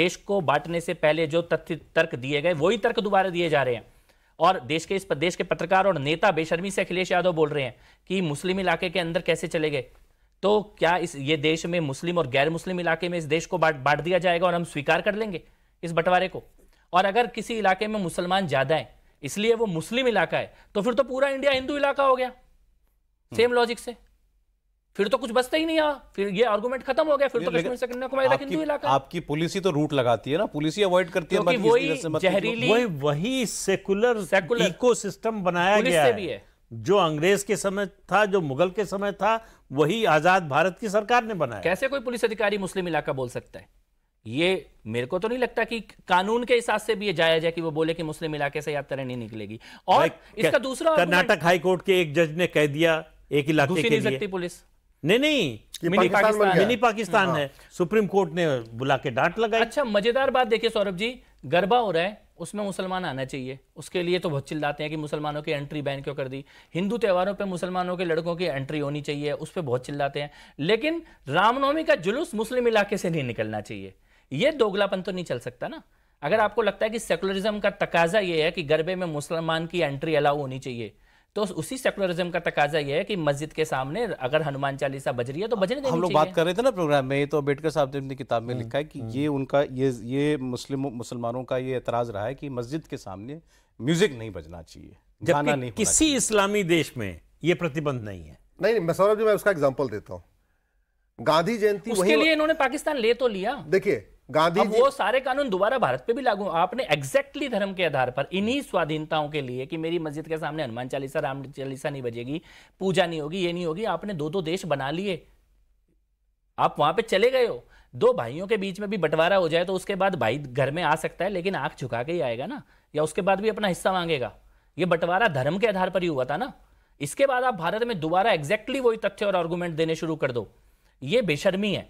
देश को बांटने से पहले जो तथ्य तर्क दिए गए वही तर्क दोबारा दिए जा रहे हैं और देश के इस प्रदेश के पत्रकार और नेता बेशर्मी से अखिलेश यादव बोल रहे हैं कि मुस्लिम इलाके के अंदर कैसे चले गए तो क्या इस ये देश में मुस्लिम और गैर मुस्लिम इलाके में इस देश को बांट दिया जाएगा और हम स्वीकार कर लेंगे इस बंटवारे को और अगर किसी इलाके में मुसलमान ज़्यादा है इसलिए वो मुस्लिम इलाका है तो फिर तो पूरा इंडिया हिंदू इलाका हो गया सेम हम्म। लॉजिक से फिर तो कुछ बचता ही नहीं आ फिर ये आर्गुमेंट खत्म हो गया फिर तो कश्मीर से कन्याकुमारी तक हिंदू इलाका आपकी पुलिस ही तो रूट लगाती है ना पुलिस ही अवॉइड करती है वही मतलब जहरीली वही वही सेकुलर सेकुलर इकोसिस्टम बनाया गया है जो अंग्रेज के समय था जो मुगल के समय था वही आजाद भारत की सरकार ने बनाया कैसे कोई पुलिस अधिकारी मुस्लिम इलाका बोल सकता है ये मेरे को तो नहीं लगता कि कानून के हिसाब से भी ये जायज है कि वो बोले कि मुस्लिम इलाके से यात्रा नहीं निकलेगी और इसका दूसरा कर्नाटक हाईकोर्ट के एक जज ने कह दिया एक इलाके के लिए पुलिस नहीं नहीं मिनी पाकिस्तान मिनी पाकिस्तान हाँ। है सुप्रीम कोर्ट ने बुला के डांट लगाई अच्छा मजेदार बात देखिए सौरभ जी गरबा हो रहा है उसमें मुसलमान आना चाहिए उसके लिए तो बहुत चिल्लाते हैं कि मुसलमानों की एंट्री बैन क्यों कर दी हिंदू त्योहारों पे मुसलमानों के लड़कों की एंट्री होनी चाहिए उस पर बहुत चिल्लाते हैं लेकिन रामनवमी का जुलूस मुस्लिम इलाके से नहीं निकलना चाहिए ये दोगलापन तो नहीं चल सकता ना अगर आपको लगता है कि सेकुलरिज्म का तकाजा ये है कि गरबे में मुसलमान की एंट्री अलाउ होनी चाहिए तो उसी सेकुलरिज्म का तकाजा ये है कि मस्जिद के सामने अगर हनुमान चालीसा बज रही है तो बजने हम लोग बात कर रहे थे ना प्रोग्राम में तो अम्बेडकर साहब ने अपनी किताब में हम्म, लिखा है कि हम्म। ये उनका ये ये मुस्लिम मुसलमानों का ये एतराज़ रहा है कि मस्जिद के सामने म्यूजिक नहीं बजना चाहिए जाना नहीं किसी इस्लामी देश में ये प्रतिबंध नहीं है नहीं मैं सौरभ जी मैं उसका एग्जाम्पल देता हूँ गांधी जयंती उसके लिए इन्होंने पाकिस्तान ले तो लिया देखिए गांधी अब वो सारे कानून दोबारा भारत पे भी लागू आपने एग्जैक्टली धर्म के आधार पर इन्हीं स्वाधीनताओं के लिए कि मेरी मस्जिद के सामने हनुमान चालीसा राम चालीसा नहीं बजेगी पूजा नहीं होगी ये नहीं होगी आपने दो दो देश बना लिए आप वहां पे चले गए हो दो भाइयों के बीच में भी बंटवारा हो जाए तो उसके बाद भाई घर में आ सकता है लेकिन आंख झुका के ही आएगा ना या उसके बाद भी अपना हिस्सा मांगेगा ये बंटवारा धर्म के आधार पर ही हुआ था ना इसके बाद आप भारत में दोबारा एग्जैक्टली वही तथ्य और आर्गूमेंट देने शुरू कर दो ये बेशर्मी है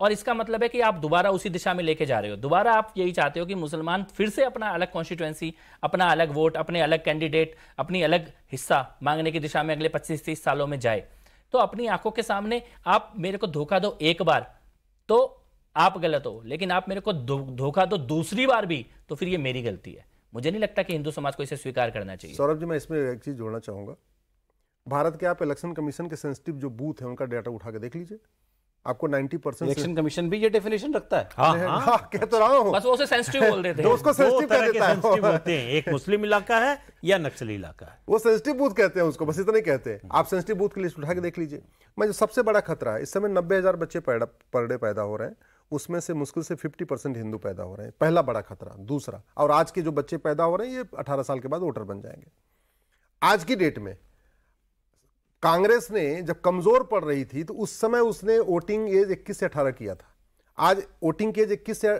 और इसका मतलब है कि आप दोबारा उसी दिशा में लेके जा रहे हो दोबारा आप यही चाहते हो कि मुसलमान फिर से अपना अलग कॉन्स्टिट्यूएंसी अपना अलग वोट अपने अलग कैंडिडेट अपनी अलग हिस्सा मांगने की दिशा में अगले पच्चीस तीस सालों में जाए तो अपनी आंखों के सामने आप मेरे को धोखा दो एक बार तो आप गलत हो लेकिन आप मेरे को धोखा दो दूसरी बार भी तो फिर ये मेरी गलती है मुझे नहीं लगता कि हिंदू समाज को इसे स्वीकार करना चाहिए सौरभ जी मैं इसमें एक चीज जोड़ना चाहूंगा भारत के आप इलेक्शन कमीशन के सेंसिटिव जो बूथ है उनका डाटा उठा के देख लीजिए आपको 90 परसेंट इलेक्शन कमीशन भी ये डेफिनेशन रखता है हाँ, हाँ। हाँ, कह तो रहा हूँ बस उसे सेंसिटिव बोल देते हैं उसको सेंसिटिव कह देता है बोलते हैं एक मुस्लिम इलाका है या नक्सली इलाका है वो सेंसिटिव बूथ कहते हैं उसको बस इतना ही कहते हैं आप सेंसिटिव बूथ की लिस्ट उठा के देख लीजिए मैं जो सबसे बड़ा खतरा है इस समय नब्बे हजार बच्चे पर डे पैदा हो रहे हैं उसमें से मुश्किल से 50 परसेंट हिंदू पैदा हो रहे हैं पहला बड़ा खतरा दूसरा और आज के जो बच्चे पैदा हो रहे हैं ये 18 साल के बाद वोटर बन जाएंगे आज की डेट में कांग्रेस ने जब कमजोर पड़ रही थी तो उस समय उसने वोटिंग एज 21 से 18 किया था आज वोटिंग एज 21 से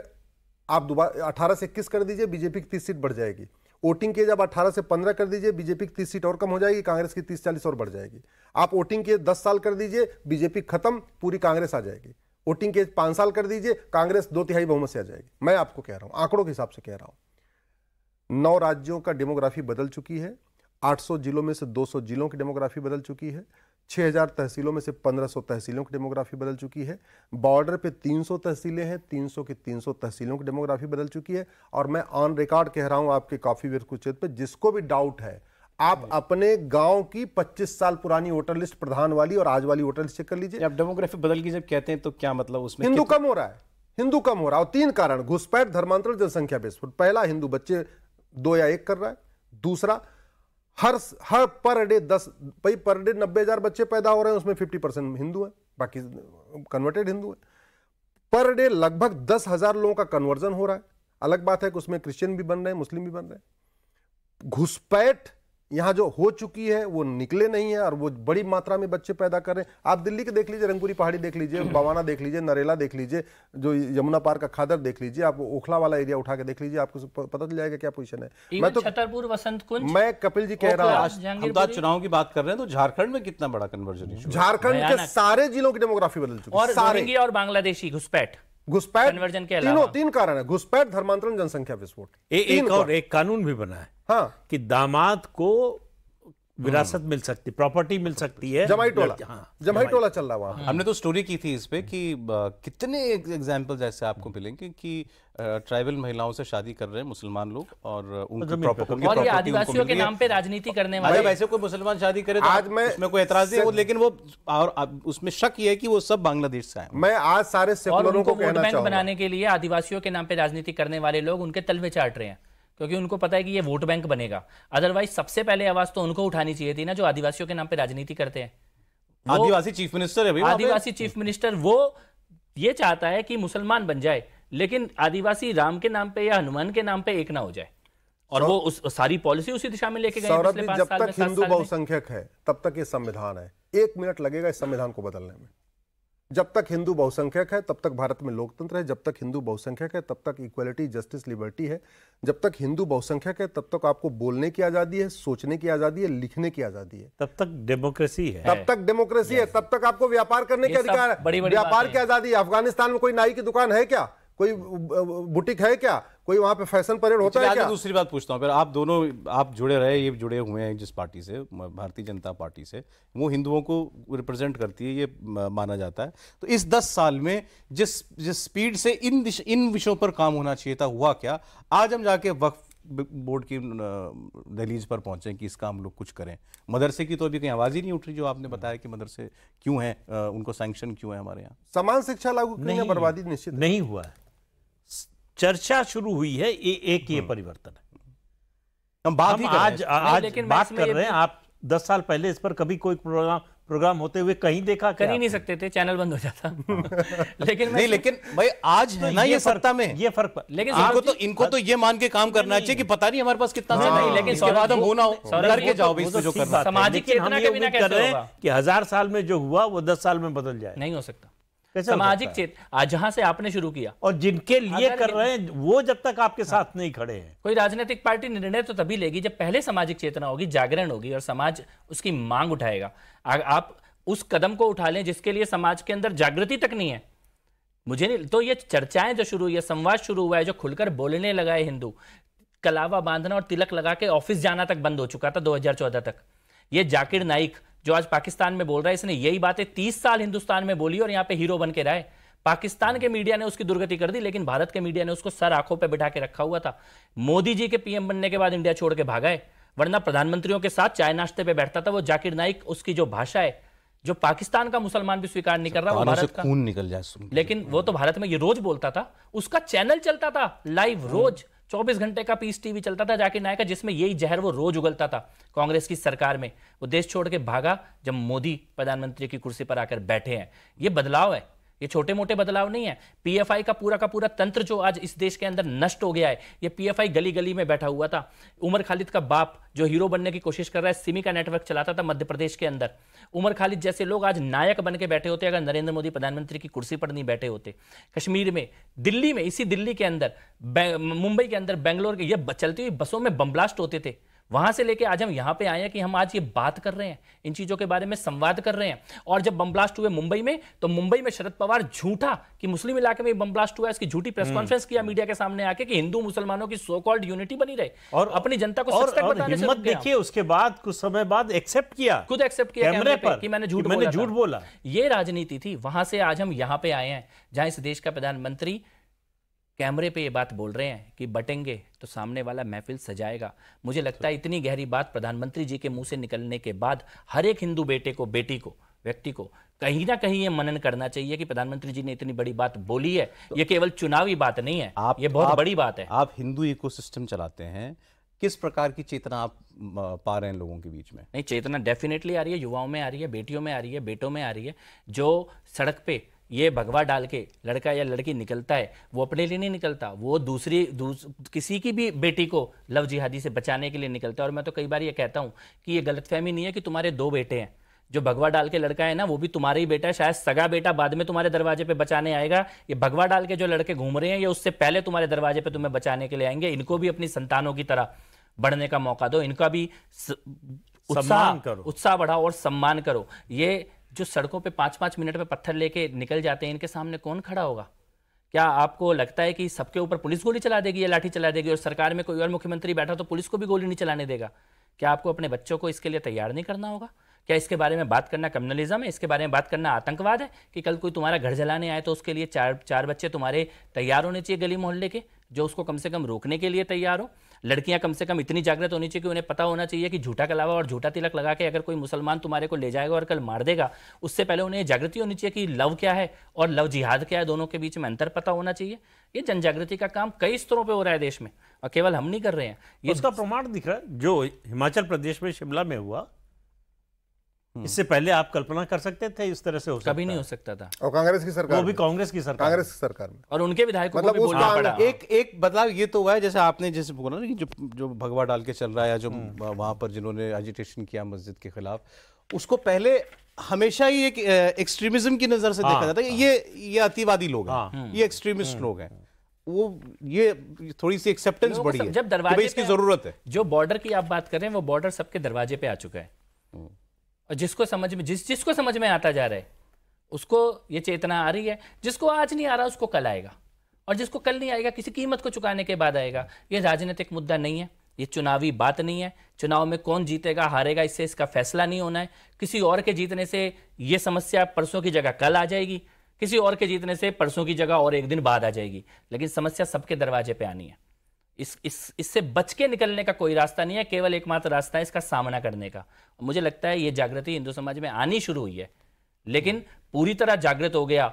आप दोबारा 18 से 21 कर दीजिए बीजेपी की तीस सीट बढ़ जाएगी वोटिंग के जब 18 से 15 कर दीजिए बीजेपी की तीस सीट और कम हो जाएगी कांग्रेस की तीस चालीस और बढ़ जाएगी आप वोटिंग के दस साल कर दीजिए बीजेपी खत्म पूरी कांग्रेस आ जाएगी वोटिंग के पाँच साल कर दीजिए कांग्रेस दो तिहाई बहुमत से आ जाएगी मैं आपको कह रहा हूँ आंकड़ों के हिसाब से कह रहा हूँ नौ राज्यों का डेमोग्राफी बदल चुकी है 800 जिलों में से 200 जिलों की डेमोग्राफी बदल चुकी है 6000 तहसीलों में से 1500 तहसीलों की डेमोग्राफी बदल चुकी है बॉर्डर पे 300 तहसीलें हैं 300 की 300 तहसीलों की डेमोग्राफी बदल चुकी है और मैं ऑन रिकॉर्ड कह रहा हूं आपके काफी कुछ पे जिसको भी डाउट है आप अपने गांव की 25 साल पुरानी वोटर लिस्ट प्रधान वाली और आज वाली वोटर लिस्ट चेक कर लीजिए आप डेमोग्राफी बदल की जब कहते हैं तो क्या मतलब उसमें हिंदू कम हो रहा है हिंदू कम हो रहा है और तीन कारण घुसपैठ धर्मांतरण जनसंख्या विस्फोट पहला हिंदू बच्चे दो या एक कर रहा है दूसरा हर हर पर डे दस भाई पर डे नब्बे हजार बच्चे पैदा हो रहे हैं उसमें फिफ्टी परसेंट हिंदू हैं बाकी कन्वर्टेड हिंदू हैं पर डे लगभग दस हजार लोगों का कन्वर्जन हो रहा है अलग बात है कि उसमें क्रिश्चियन भी बन रहे हैं मुस्लिम भी बन रहे हैं घुसपैठ यहाँ जो हो चुकी है वो निकले नहीं है और वो बड़ी मात्रा में बच्चे पैदा कर रहे हैं आप दिल्ली के देख लीजिए रंगपुरी पहाड़ी देख लीजिए हम्म। बवाना देख लीजिए नरेला देख लीजिए जो यमुना पार का खादर देख लीजिए आप ओखला वाला एरिया उठा के देख लीजिए आपको पता चल जाएगा क्या पोजिशन है मैं तो छतरपुर वसंत कुंज मैं कपिल जी कह रहा हूँ तो चुनाव की बात कर रहे हैं तो झारखंड में कितना बड़ा कन्वर्जन झारखंड के सारे जिलों की डेमोग्राफी बदल चुकी है और बांग्लादेशी घुसपैठ घुसपैठ कन्वर्जन के तीनों तीन कारण है घुसपैठ धर्मांतरण जनसंख्या विस्फोट एक और एक कानून भी बना है हाँ कि दामाद को हम्म। विरासत मिल सकती प्रॉपर्टी मिल सकती है हाँ, जमाई टोला हाँ, जमाई टोला चल रहा हुआ हमने तो स्टोरी की थी इस पे कि कितने एग्जाम्पल जैसे आपको मिलेंगे कि ट्राइबल महिलाओं से शादी कर रहे हैं मुसलमान लोग और उनकी और आदिवासियों के नाम पे राजनीति करने अच्छा, वाले वैसे कोई मुसलमान शादी करे तो आज मैं उसमें कोई एतराज नहीं लेकिन वो और उसमें शक ये है कि वो सब बांग्लादेश से आए मैं आज सारे सेकुलरों को कहना चाहूंगा बनाने के लिए आदिवासियों के नाम पे राजनीति करने वाले लोग उनके तलवे चाट रहे हैं क्योंकि उनको पता है कि ये वोट बैंक बनेगा अदरवाइज सबसे पहले आवाज तो उनको उठानी चाहिए थी ना जो आदिवासियों के नाम पर राजनीति करते हैं आदिवासी चीफ मिनिस्टर है आदिवासी चीफ मिनिस्टर वो ये चाहता है कि मुसलमान बन जाए लेकिन आदिवासी राम के नाम पे या हनुमान के नाम पे एक ना हो जाए और वो उस सारी पॉलिसी उसी दिशा में लेके गए जब तक हिंदू बहुसंख्यक है तब तक ये संविधान है एक मिनट लगेगा इस संविधान को बदलने में जब तक हिंदू बहुसंख्यक है तब तक भारत में लोकतंत्र है जब तक हिंदू बहुसंख्यक है तब तक इक्वलिटी जस्टिस लिबर्टी है जब तक हिंदू बहुसंख्यक है तब तक आपको बोलने की आज़ादी है सोचने की आज़ादी है लिखने की आज़ादी है तब तक डेमोक्रेसी है तब तक डेमोक्रेसी है तब तक आपको व्यापार करने के अधिकार है व्यापार की आज़ादी अफगानिस्तान में कोई नाई की दुकान है क्या कोई बुटीक है क्या कोई वहां पे फैशन परेड होता है क्या दूसरी बात पूछता हूँ फिर आप दोनों आप जुड़े रहे ये जुड़े हुए हैं जिस पार्टी से भारतीय जनता पार्टी से वो हिंदुओं को रिप्रेजेंट करती है ये माना जाता है तो इस दस साल में जिस जिस स्पीड से इन इन विषयों पर काम होना चाहिए था हुआ क्या आज हम जाके वक्त बोर्ड की दहलीज पर पहुंचे कि इसका हम लोग कुछ करें मदरसे की तो अभी कहीं आवाज़ ही नहीं उठ रही जो आपने बताया कि मदरसे क्यों हैं उनको सैंक्शन क्यों है हमारे यहाँ समान शिक्षा लागू करने बर्बादी निश्चित नहीं हुआ है चर्चा शुरू हुई है ये एक ये परिवर्तन है हम बात हम ही आज आज बात कर रहे हैं आप दस साल पहले इस पर कभी कोई प्रोग्राम प्रोग्राम होते हुए कहीं देखा कर ही नहीं सकते थे चैनल बंद हो जाता लेकिन मैं नहीं लेकिन भाई आज तो ना ये, ये सत्ता में ये फर्क पर लेकिन इनको तो इनको तो ये मान के काम करना चाहिए कि पता नहीं हमारे पास कितना हाँ, नहीं लेकिन इसके बाद हम होना करके जाओ तो जो करना सामाजिक हम ये कर रहे हैं कि हजार साल में जो हुआ वो दस साल में बदल जाए नहीं हो सकता सामाजिक चेत जहां से आपने शुरू किया और जिनके लिए कर रहे हैं वो जब तक आपके हाँ। साथ नहीं खड़े हैं कोई राजनीतिक पार्टी निर्णय तो तभी लेगी जब पहले सामाजिक चेतना होगी जागरण होगी और समाज उसकी मांग उठाएगा आप उस कदम को उठा लें जिसके लिए समाज के अंदर जागृति तक नहीं है मुझे नहीं तो ये चर्चाएं जो शुरू हुई है संवाद शुरू हुआ है जो खुलकर बोलने लगा है हिंदू कलावा बांधना और तिलक लगा के ऑफिस जाना तक बंद हो चुका था दो तक ये जाकिर नाइक जो आज पाकिस्तान में बोल रहा है इसने यही बातें तीस साल हिंदुस्तान में बोली और यहाँ पे हीरो बन के रहा है पाकिस्तान के मीडिया ने उसकी दुर्गति कर दी लेकिन भारत के मीडिया ने उसको सर आंखों पर बिठा के रखा हुआ था मोदी जी के पीएम बनने के बाद इंडिया छोड़ के भागा है वरना प्रधानमंत्रियों के साथ चाय नाश्ते पे बैठता था वो जाकिर नाइक उसकी जो भाषा है जो पाकिस्तान का मुसलमान भी स्वीकार नहीं कर रहा वो भारत का खून निकल जाए लेकिन वो तो भारत में ये रोज बोलता था उसका चैनल चलता था लाइव रोज 24 घंटे का पीस टीवी चलता था जाकिर नायक का जिसमें यही जहर वो रोज उगलता था कांग्रेस की सरकार में वो देश छोड़ के भागा जब मोदी प्रधानमंत्री की कुर्सी पर आकर बैठे हैं ये बदलाव है ये छोटे मोटे बदलाव नहीं है पीएफआई का पूरा का पूरा तंत्र जो आज इस देश के अंदर नष्ट हो गया है ये पीएफआई गली गली में बैठा हुआ था उमर खालिद का बाप जो हीरो बनने की कोशिश कर रहा है सिमी का नेटवर्क चलाता था मध्य प्रदेश के अंदर उमर खालिद जैसे लोग आज नायक बन के बैठे होते अगर नरेंद्र मोदी प्रधानमंत्री की कुर्सी पर नहीं बैठे होते कश्मीर में दिल्ली में इसी दिल्ली के अंदर मुंबई के अंदर बेंगलोर के ये चलती हुई बसों में बम ब्लास्ट होते थे वहां से लेके आज हम यहां पे आए हैं कि हम आज ये बात कर रहे हैं इन चीजों के बारे में संवाद कर रहे हैं और जब बम ब्लास्ट हुए मुंबई में तो मुंबई में शरद पवार झूठा कि मुस्लिम इलाके में बम ब्लास्ट हुआ इसकी झूठी प्रेस हम्म। कॉन्फ्रेंस किया मीडिया के सामने आके कि हिंदू मुसलमानों की सो कॉल्ड यूनिटी बनी रहे और अपनी जनता को देखिए उसके बाद कुछ समय बाद एक्सेप्ट किया खुद एक्सेप्ट किया कि मैंने झूठ मैंने झूठ बोला ये राजनीति थी वहां से आज हम यहाँ पे आए हैं जहां इस देश का प्रधानमंत्री कैमरे पे ये बात बोल रहे हैं कि बटेंगे तो सामने वाला महफिल सजाएगा मुझे लगता है इतनी गहरी बात प्रधानमंत्री जी के मुंह से निकलने के बाद हर एक हिंदू बेटे को बेटी को व्यक्ति को कहीं ना कहीं ये मनन करना चाहिए कि प्रधानमंत्री जी ने इतनी बड़ी बात बोली है तो ये केवल चुनावी बात नहीं है आप ये बहुत आप, बड़ी बात है आप हिंदू इको चलाते हैं किस प्रकार की चेतना आप पा रहे हैं लोगों के बीच में नहीं चेतना डेफिनेटली आ रही है युवाओं में आ रही है बेटियों में आ रही है बेटों में आ रही है जो सड़क पे ये भगवा डाल के लड़का या लड़की निकलता है वो अपने लिए नहीं निकलता वो दूसरी दूस, किसी की भी बेटी को लव जिहादी से बचाने के लिए निकलता है और मैं तो कई बार ये कहता हूँ कि ये फहमी नहीं है कि तुम्हारे दो बेटे हैं जो भगवा डाल के लड़का है ना वो भी तुम्हारा ही बेटा है शायद सगा बेटा बाद में तुम्हारे दरवाजे पे बचाने आएगा ये भगवा डाल के जो लड़के घूम रहे हैं ये उससे पहले तुम्हारे दरवाजे पे तुम्हें बचाने के लिए आएंगे इनको भी अपनी संतानों की तरह बढ़ने का मौका दो इनका भी उत्साह करो उत्साह बढ़ाओ और सम्मान करो ये जो सड़कों पे पाँच पाँच मिनट में पत्थर लेके निकल जाते हैं इनके सामने कौन खड़ा होगा क्या आपको लगता है कि सबके ऊपर पुलिस गोली चला देगी या लाठी चला देगी और सरकार में कोई और मुख्यमंत्री बैठा तो पुलिस को भी गोली नहीं चलाने देगा क्या आपको अपने बच्चों को इसके लिए तैयार नहीं करना होगा क्या इसके बारे में बात करना कम्युनलिज्म है इसके बारे में बात करना आतंकवाद है कि कल कोई तुम्हारा घर जलाने आए तो उसके लिए चार चार बच्चे तुम्हारे तैयार होने चाहिए गली मोहल्ले के जो उसको कम से कम रोकने के लिए तैयार हो लड़कियां कम से कम इतनी जागृत होनी चाहिए कि उन्हें पता होना चाहिए कि झूठा के अलावा और झूठा तिलक लगा के अगर कोई मुसलमान तुम्हारे को ले जाएगा और कल मार देगा उससे पहले उन्हें जागृति होनी चाहिए कि लव क्या है और लव जिहाद क्या है दोनों के बीच में अंतर पता होना चाहिए ये जन जागृति का काम कई स्तरों पर हो रहा है देश में और केवल हम नहीं कर रहे हैं ये उसका प्रमाण दिख रहा है जो हिमाचल प्रदेश में शिमला में हुआ हम्म। इससे पहले आप कल्पना कर सकते थे इस तरह से हो सकता कभी नहीं हो सकता था और कांग्रेस की सरकार वो भी कांग्रेस की सरकार कांग्रेस की सरकार में और उनके विधायक मतलब को भी पड़ा एक एक बदलाव ये तो हुआ है जैसे आपने जैसे बोला ना कि जो जो भगवा डाल के चल रहा है या जो हम्म। वहां पर जिन्होंने एजिटेशन किया मस्जिद के खिलाफ उसको पहले हमेशा ही एक एक्सट्रीमिज्म की नजर से देखा हाँ, जाता है हाँ। ये ये अतिवादी लोग हैं हाँ। हम्म। ये एक्सट्रीमिस्ट लोग हैं वो ये थोड़ी सी एक्सेप्टेंस बढ़ी है जब दरवाजे इसकी जरूरत है जो बॉर्डर की आप बात करें वो बॉर्डर सबके दरवाजे पे आ चुका है और जिसको समझ में जिस जिसको समझ में आता जा रहा है उसको ये चेतना आ रही है जिसको आज नहीं आ रहा उसको कल आएगा और जिसको कल नहीं आएगा किसी कीमत को चुकाने के बाद आएगा ये राजनीतिक मुद्दा नहीं है ये चुनावी बात नहीं है चुनाव में कौन जीतेगा हारेगा इससे इसका फैसला नहीं होना है किसी और के जीतने से ये समस्या परसों की जगह कल आ जाएगी किसी और के जीतने से परसों की जगह और एक दिन बाद आ जाएगी लेकिन समस्या सबके दरवाजे पर आनी है इस इस इससे बच के निकलने का कोई रास्ता नहीं है केवल एकमात्र रास्ता है इसका सामना करने का मुझे लगता है ये जागृति हिंदू समाज में आनी शुरू हुई है लेकिन पूरी तरह जागृत हो गया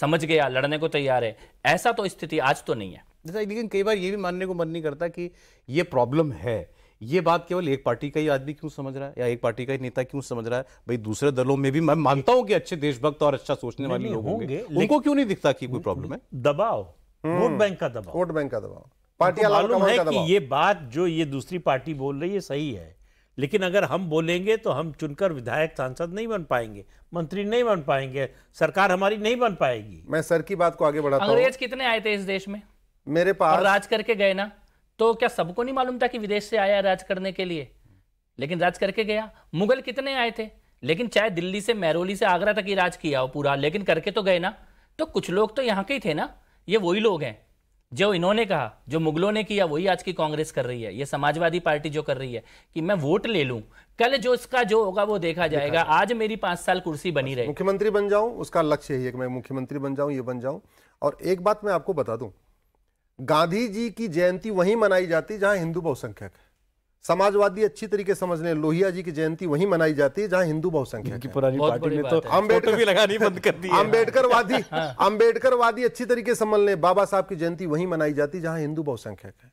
समझ गया लड़ने को तैयार है ऐसा तो स्थिति आज तो नहीं है लेकिन कई बार ये भी मानने को मन नहीं करता कि ये प्रॉब्लम है ये बात केवल एक पार्टी का ही आदमी क्यों समझ रहा है या एक पार्टी का ही नेता क्यों समझ रहा है भाई दूसरे दलों में भी मैं मानता हूं कि अच्छे देशभक्त और अच्छा सोचने वाले लोग होंगे उनको क्यों नहीं दिखता कि कोई प्रॉब्लम है दबाव हम्म, वोट बैंक का दबाव वोट बैंक का दबाव पार्टी मालूम है कि ये बात जो ये दूसरी पार्टी बोल रही है सही है लेकिन अगर हम बोलेंगे तो हम चुनकर विधायक सांसद नहीं बन पाएंगे मंत्री नहीं बन पाएंगे सरकार हमारी नहीं बन पाएगी मैं सर की बात को आगे बढ़ाता अंग्रेज कितने आए थे इस देश में मेरे पास राज करके गए ना तो क्या सबको नहीं मालूम था कि विदेश से आया राज करने के लिए लेकिन राज करके गया मुगल कितने आए थे लेकिन चाहे दिल्ली से मैरोली से आगरा तक ही राज किया हो पूरा लेकिन करके तो गए ना तो कुछ लोग तो यहाँ के ही थे ना ये वही लोग हैं जो इन्होंने कहा जो मुगलों ने किया वही आज की कांग्रेस कर रही है ये समाजवादी पार्टी जो कर रही है कि मैं वोट ले लूं कल जो इसका जो होगा वो देखा जाएगा आज मेरी पांच साल कुर्सी बनी रहे मुख्यमंत्री बन जाऊं उसका लक्ष्य यही है कि मैं मुख्यमंत्री बन जाऊं ये बन जाऊं और एक बात मैं आपको बता दूं गांधी जी की जयंती वही मनाई जाती जहां हिंदू बहुसंख्यक है समाजवादी अच्छी तरीके समझने लोहिया जी की जयंती वहीं मनाई जाती है जहां हिंदू बहुसंख्या की पुरानी पार्टी में तो अम्बेडकर भी लगानी बंद कर दी अम्बेडकर वादी वादी अच्छी तरीके समझ लें बाबा साहब की जयंती वहीं मनाई जाती है हिंदू बहुसंख्यक है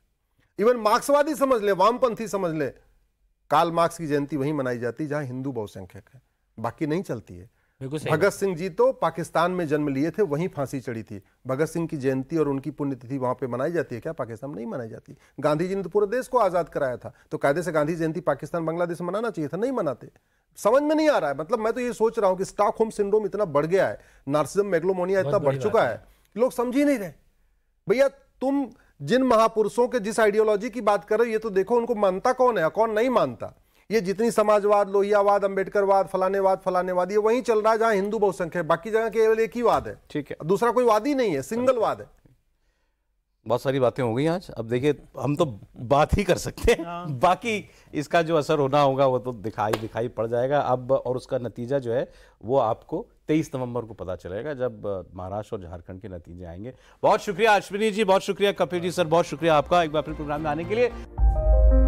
इवन मार्क्सवादी समझ लें वामपंथी समझ लें काल मार्क्स की जयंती वहीं मनाई जाती है हिंदू बहुसंख्यक है बाकी नहीं चलती है भगत सिंह जी तो पाकिस्तान में जन्म लिए थे वहीं फांसी चढ़ी थी भगत सिंह की जयंती और उनकी पुण्यतिथि वहां पे मनाई जाती है क्या पाकिस्तान नहीं मनाई जाती गांधी जी ने तो पूरे देश को आजाद कराया था तो कायदे से गांधी जयंती पाकिस्तान बांग्लादेश मनाना चाहिए था नहीं मनाते समझ में नहीं आ रहा है मतलब मैं तो ये सोच रहा हूँ कि स्टॉक होम सिंड्रोम इतना बढ़ गया है नार्सिज्म मेग्लोमोनिया इतना बढ़ चुका है लोग समझ ही नहीं रहे भैया तुम जिन महापुरुषों के जिस आइडियोलॉजी की बात कर रहे हो ये तो देखो उनको मानता कौन है कौन नहीं मानता ये जितनी समाजवाद लोहियावाद अंबेडकरवाद फलानेवाद फलानेवाद ये वहीं चल रहा है जहां हिंदू बहुसंख्यक बाकी जगह केवल एक ही वाद है ठीक है दूसरा कोई वाद ही नहीं है सिंगल वाद है बहुत सारी बातें हो गई आज अब देखिए हम तो बात ही कर सकते हैं हाँ। बाकी इसका जो असर होना होगा वो तो दिखाई दिखाई पड़ जाएगा अब और उसका नतीजा जो है वो आपको 23 नवंबर को पता चलेगा जब महाराष्ट्र और झारखंड के नतीजे आएंगे बहुत शुक्रिया अश्विनी जी बहुत शुक्रिया कपिल जी सर बहुत शुक्रिया आपका एक बार फिर प्रोग्राम में आने के लिए